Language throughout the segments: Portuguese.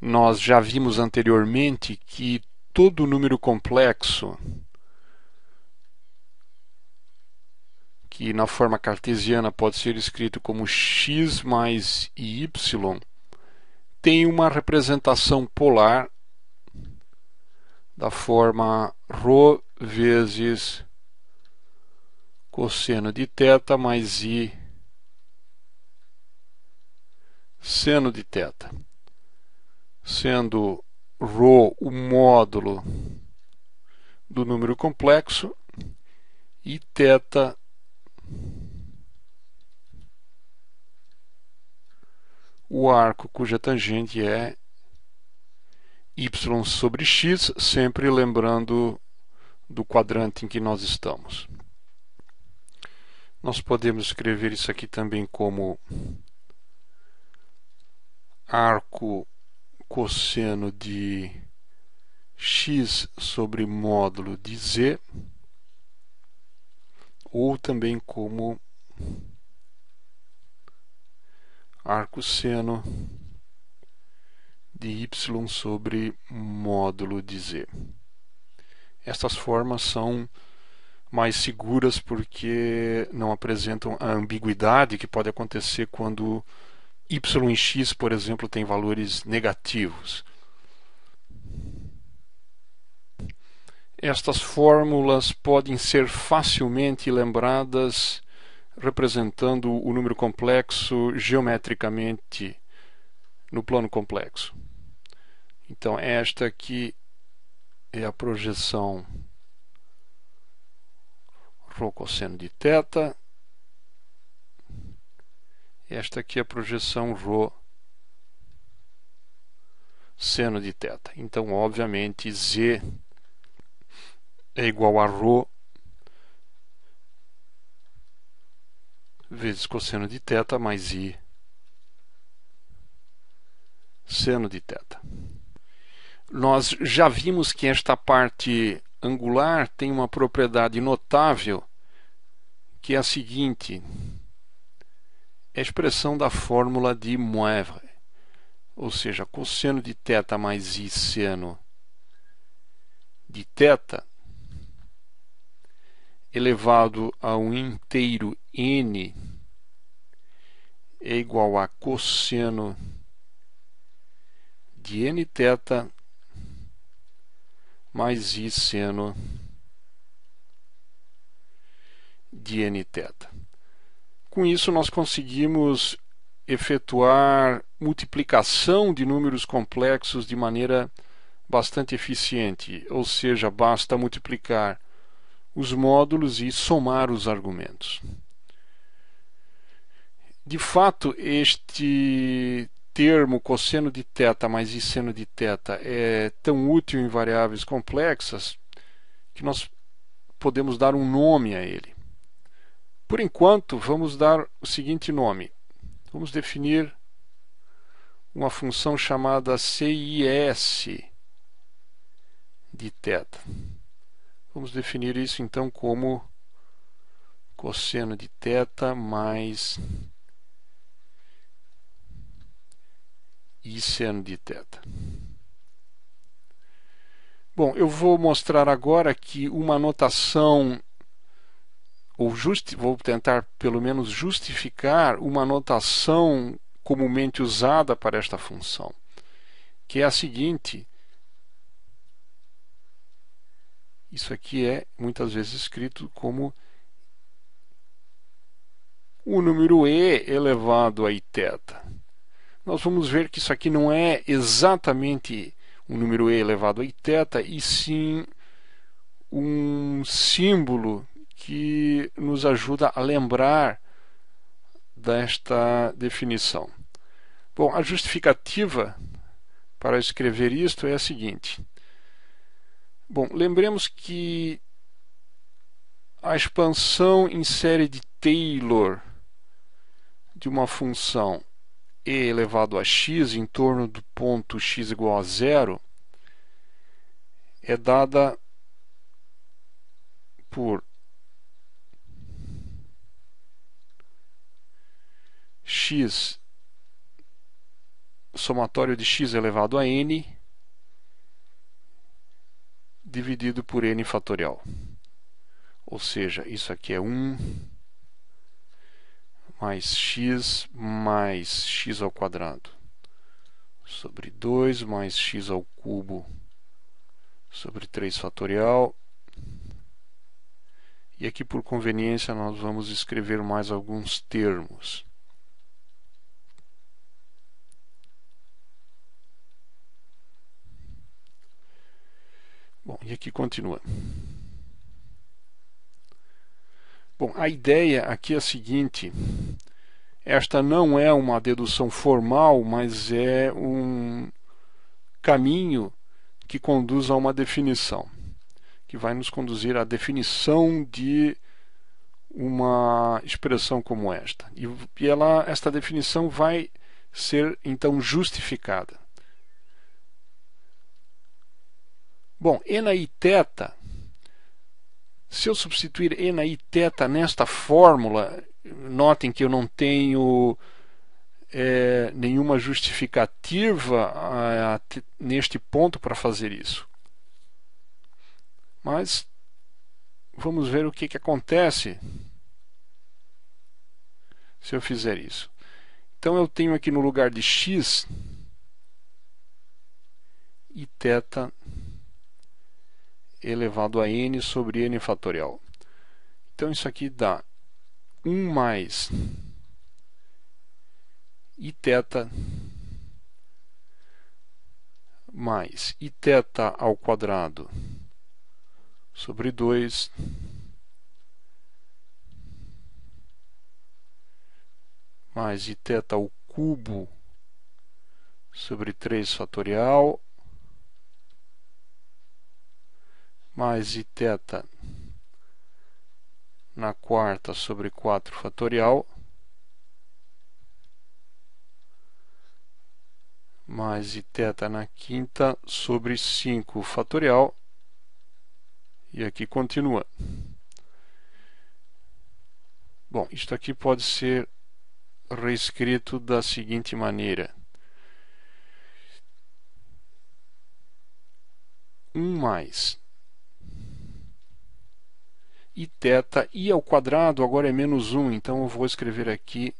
nós já vimos anteriormente que todo número complexo que na forma cartesiana pode ser escrito como x mais y, tem uma representação polar da forma ρ vezes cosseno de θ mais i seno de θ sendo ρ o módulo do número complexo e θ o arco cuja tangente é y sobre x, sempre lembrando do quadrante em que nós estamos. Nós podemos escrever isso aqui também como arco cosseno de x sobre módulo de z, ou também como arco de y sobre módulo de z. Estas formas são mais seguras porque não apresentam a ambiguidade que pode acontecer quando y em x, por exemplo, tem valores negativos. Estas fórmulas podem ser facilmente lembradas representando o número complexo geometricamente no plano complexo. Então, esta aqui é a projeção Rho cosseno de θ esta aqui é a projeção ρ seno de θ. Então, obviamente, Z é igual a ρ vezes cosseno de θ mais I seno de θ. Nós já vimos que esta parte angular tem uma propriedade notável, que é a seguinte: é a expressão da fórmula de Moivre, ou seja, cosseno de θ mais i seno de θ elevado a um inteiro n é igual a cosseno de n teta mais i seno de n teta com isso, nós conseguimos efetuar multiplicação de números complexos de maneira bastante eficiente, ou seja, basta multiplicar os módulos e somar os argumentos. De fato, este termo cosseno de θ mais seno de θ é tão útil em variáveis complexas que nós podemos dar um nome a ele. Por enquanto, vamos dar o seguinte nome. Vamos definir uma função chamada CIS de θ. Vamos definir isso então como cosseno de θ mais i seno de θ. Bom, eu vou mostrar agora que uma notação ou justi vou tentar pelo menos justificar uma notação comumente usada para esta função, que é a seguinte. Isso aqui é muitas vezes escrito como o número e elevado a iteta. Nós vamos ver que isso aqui não é exatamente o número e elevado a iteta, e sim um símbolo que nos ajuda a lembrar desta definição. Bom, a justificativa para escrever isto é a seguinte. Bom, lembremos que a expansão em série de Taylor de uma função e elevado a x em torno do ponto x igual a zero é dada por x somatório de x elevado a n dividido por n fatorial. Ou seja, isso aqui é 1 mais x mais x ao quadrado sobre 2 mais x ao cubo sobre 3 fatorial. E aqui por conveniência nós vamos escrever mais alguns termos. Bom, e aqui continua. Bom, a ideia aqui é a seguinte: esta não é uma dedução formal, mas é um caminho que conduz a uma definição, que vai nos conduzir à definição de uma expressão como esta. E ela, esta definição vai ser então justificada. Bom, e na θ, se eu substituir e na θ nesta fórmula, notem que eu não tenho é, nenhuma justificativa ah, a, a, neste ponto para fazer isso. Mas vamos ver o que, que acontece se eu fizer isso. Então eu tenho aqui no lugar de x e θ elevado a n sobre n fatorial. Então isso aqui dá 1 mais i mais i ao quadrado sobre 2 mais i ao cubo sobre 3 fatorial mais teta na quarta sobre 4 fatorial mais teta na quinta sobre 5 fatorial e aqui continua. Bom, isto aqui pode ser reescrito da seguinte maneira. 1 mais e θ i ao quadrado agora é menos 1, então eu vou escrever aqui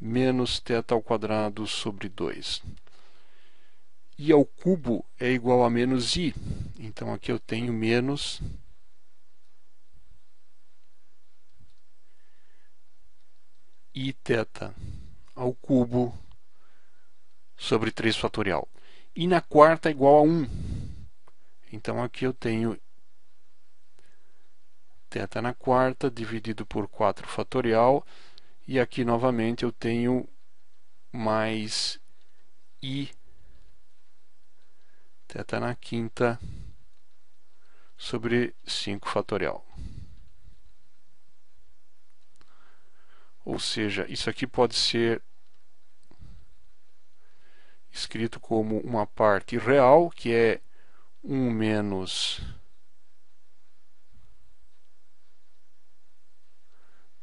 menos θ ao quadrado sobre 2. i ao cubo é igual a menos i, então aqui eu tenho menos i θ ao cubo sobre 3 fatorial. E na quarta é igual a 1. Então aqui eu tenho θ na quarta dividido por 4 fatorial e aqui novamente eu tenho mais i θ na quinta sobre 5 fatorial. Ou seja, isso aqui pode ser escrito como uma parte real, que é 1 menos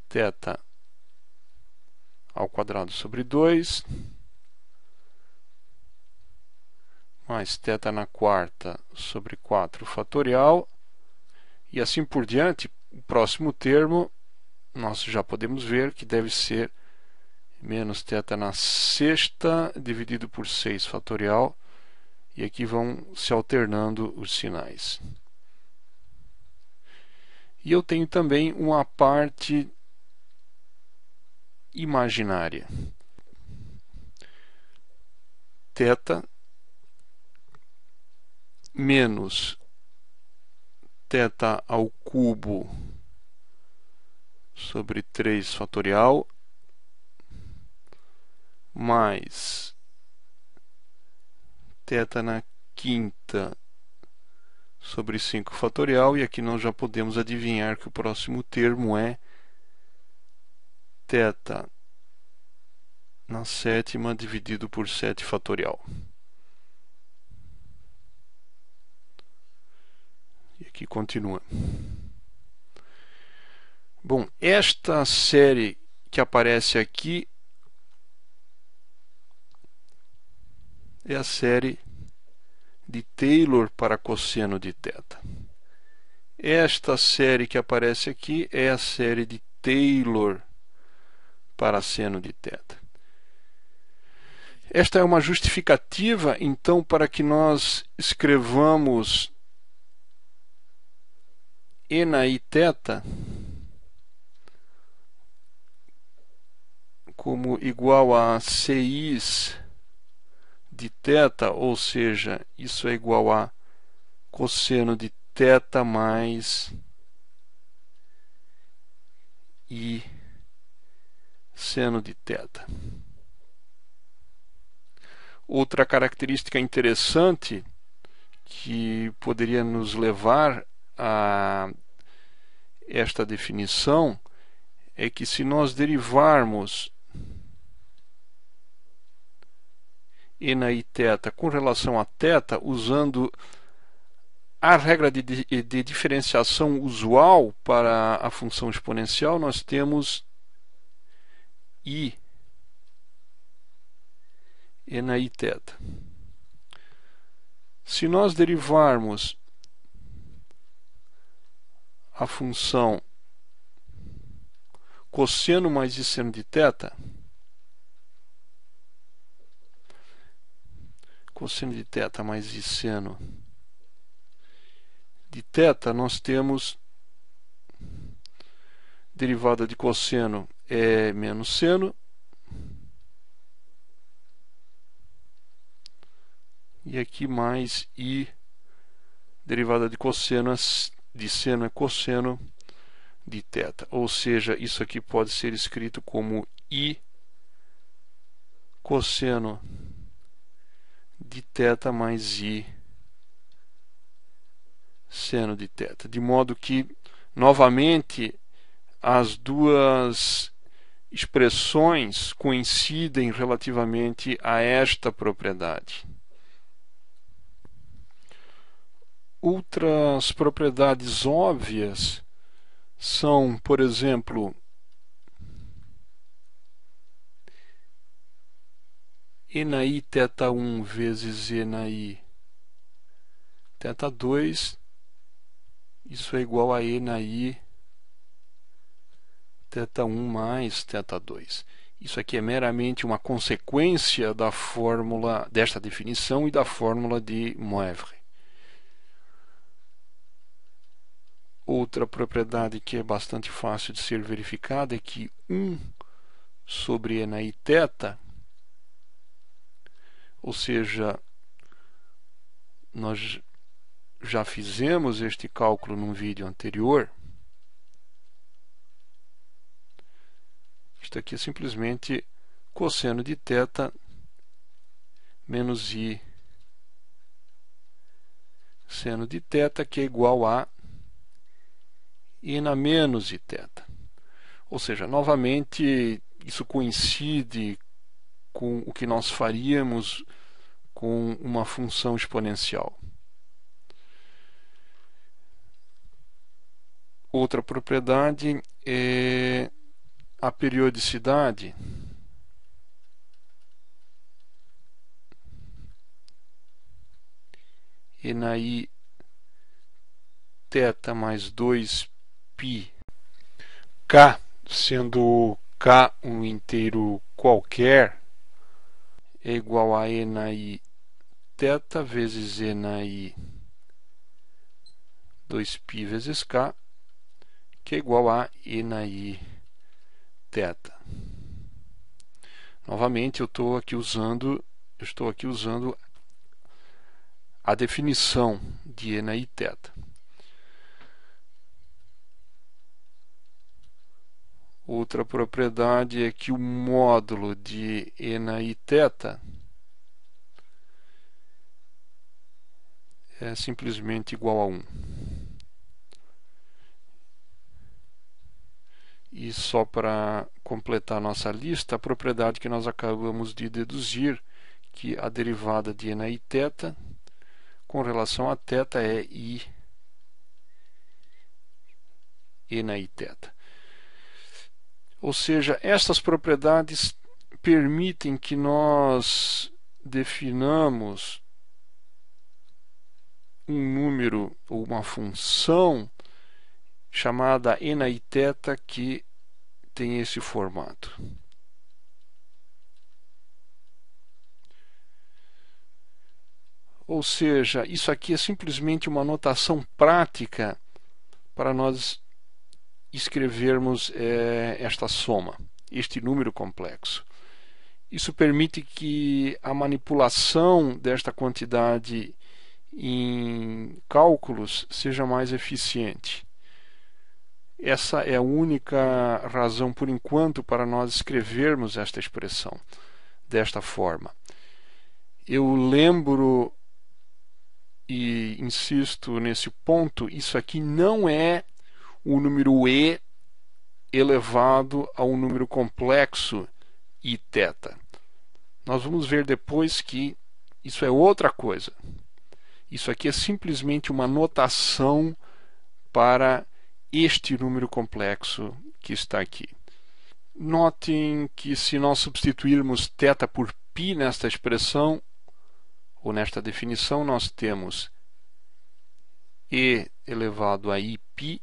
θ ao quadrado sobre 2, mais θ na quarta sobre 4 fatorial, e assim por diante, o próximo termo, nós já podemos ver que deve ser menos θ na sexta dividido por 6 fatorial, e aqui vão se alternando os sinais. E eu tenho também uma parte imaginária. Teta menos teta ao cubo sobre 3 fatorial mais teta na quinta sobre 5 fatorial e aqui nós já podemos adivinhar que o próximo termo é θ na sétima dividido por 7 fatorial. E aqui continua. Bom, esta série que aparece aqui é a série de Taylor para cosseno de teta Esta série que aparece aqui é a série de Taylor para seno de teta. Esta é uma justificativa, então, para que nós escrevamos enaí teta como igual a cis de teta, ou seja, isso é igual a cosseno de teta mais i seno de θ. Outra característica interessante que poderia nos levar a esta definição é que se nós derivarmos ena e θ com relação a θ usando a regra de, de, de diferenciação usual para a função exponencial, nós temos I e na I teta. Se nós derivarmos a função cosseno mais seno de teta, cosseno de teta mais seno de teta, nós temos derivada de cosseno é menos seno. E aqui mais i derivada de cosseno de seno é cosseno de teta Ou seja, isso aqui pode ser escrito como i cosseno de teta mais i seno de teta De modo que, novamente, as duas expressões coincidem relativamente a esta propriedade. Outras propriedades óbvias são, por exemplo, Enaí teta 1 vezes Enaí teta 2, isso é igual a Enaí teta 1 mais teta 2. Isso aqui é meramente uma consequência da fórmula desta definição e da fórmula de Moivre. Outra propriedade que é bastante fácil de ser verificada é que 1 sobre n e teta, ou seja, nós já fizemos este cálculo num vídeo anterior, Está aqui simplesmente cosseno de θ menos i seno de θ que é igual a i na menos i θ. Ou seja, novamente isso coincide com o que nós faríamos com uma função exponencial. Outra propriedade é a periodicidade e na i teta mais 2 pi k, sendo k um inteiro qualquer, é igual a e na i teta vezes e na i 2 vezes k, que é igual a e na i θ. Novamente eu estou aqui usando eu estou aqui usando a definição de ena e θ. Outra propriedade é que o módulo de ena e θ é simplesmente igual a 1. só para completar nossa lista, a propriedade que nós acabamos de deduzir, que a derivada de n i θ, com relação a θ é i n i teta. Ou seja, estas propriedades permitem que nós definamos um número ou uma função chamada n θ que tem esse formato. Ou seja, isso aqui é simplesmente uma notação prática para nós escrevermos é, esta soma, este número complexo. Isso permite que a manipulação desta quantidade em cálculos seja mais eficiente. Essa é a única razão, por enquanto, para nós escrevermos esta expressão desta forma. Eu lembro e insisto nesse ponto: isso aqui não é o número E elevado a um número complexo i teta Nós vamos ver depois que isso é outra coisa. Isso aqui é simplesmente uma notação para este número complexo que está aqui. Notem que se nós substituirmos θ por π nesta expressão, ou nesta definição, nós temos e elevado a iπ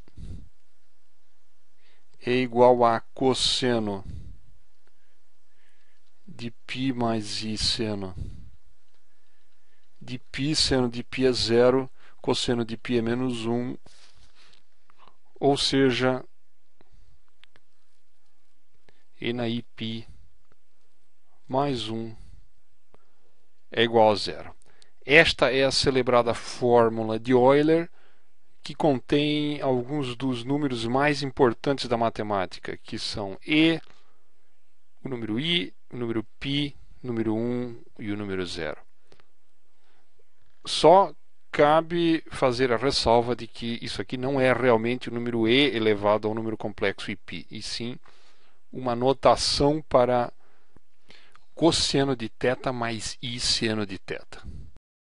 é igual a cosseno de π mais i seno de π, seno de π é zero, cosseno de π é menos 1, ou seja, NaIP mais 1 é igual a zero. Esta é a celebrada fórmula de Euler que contém alguns dos números mais importantes da matemática, que são E, o número I, o número π, o número 1 e o número zero Só cabe fazer a ressalva de que isso aqui não é realmente o número e elevado ao número complexo i π, e sim uma notação para cosseno de θ mais i seno de θ.